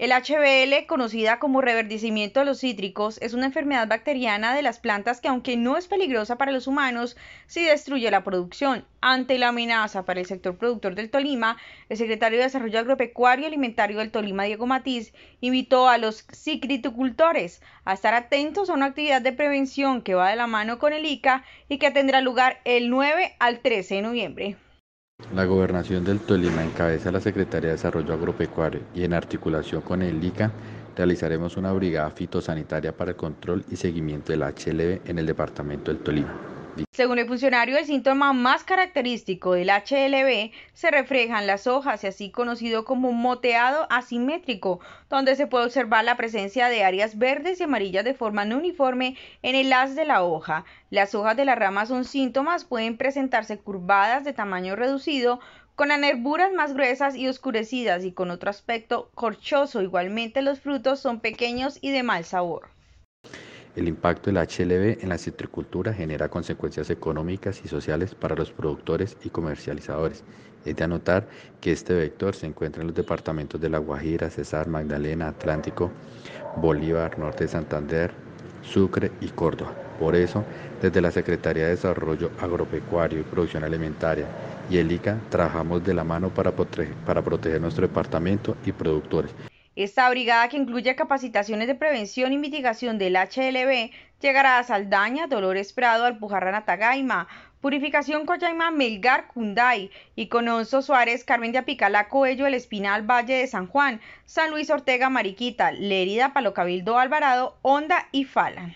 El HBL, conocida como reverdecimiento de los cítricos, es una enfermedad bacteriana de las plantas que aunque no es peligrosa para los humanos, sí destruye la producción. Ante la amenaza para el sector productor del Tolima, el secretario de Desarrollo Agropecuario y Alimentario del Tolima, Diego Matiz, invitó a los ciclitocultores a estar atentos a una actividad de prevención que va de la mano con el ICA y que tendrá lugar el 9 al 13 de noviembre. La Gobernación del Tolima encabeza la Secretaría de Desarrollo Agropecuario y en articulación con el ICA realizaremos una brigada fitosanitaria para el control y seguimiento del HLV en el departamento del Tolima. Según el funcionario, el síntoma más característico del HLB se refleja en las hojas y así conocido como moteado asimétrico, donde se puede observar la presencia de áreas verdes y amarillas de forma no uniforme en el haz de la hoja. Las hojas de la rama son síntomas, pueden presentarse curvadas de tamaño reducido, con anerburas más gruesas y oscurecidas y con otro aspecto corchoso. Igualmente los frutos son pequeños y de mal sabor. El impacto del HLB en la citricultura genera consecuencias económicas y sociales para los productores y comercializadores. Es de anotar que este vector se encuentra en los departamentos de La Guajira, Cesar, Magdalena, Atlántico, Bolívar, Norte de Santander, Sucre y Córdoba. Por eso, desde la Secretaría de Desarrollo Agropecuario y Producción Alimentaria y el ICA trabajamos de la mano para, para proteger nuestro departamento y productores. Esta brigada, que incluye capacitaciones de prevención y mitigación del HLB, llegará a Saldaña, Dolores Prado, Alpujarra, Natagaima, Purificación Coyaima, Melgar, Cunday, Icononso, Suárez, Carmen de Apicalá, Coello, El Espinal, Valle de San Juan, San Luis Ortega, Mariquita, Lerida, Palocabildo, Alvarado, Honda y Falan.